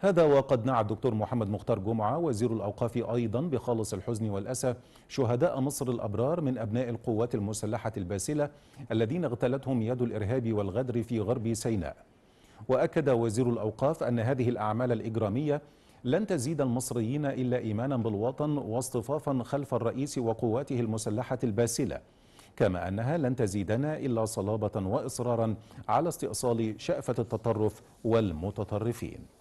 هذا وقد نعى الدكتور محمد مختار جمعة وزير الأوقاف أيضا بخالص الحزن والأسى شهداء مصر الأبرار من أبناء القوات المسلحة الباسلة الذين اغتالتهم يد الإرهاب والغدر في غرب سيناء وأكد وزير الأوقاف أن هذه الأعمال الإجرامية لن تزيد المصريين إلا إيمانا بالوطن واصطفافا خلف الرئيس وقواته المسلحة الباسلة كما أنها لن تزيدنا إلا صلابة وإصرارا على استئصال شأفة التطرف والمتطرفين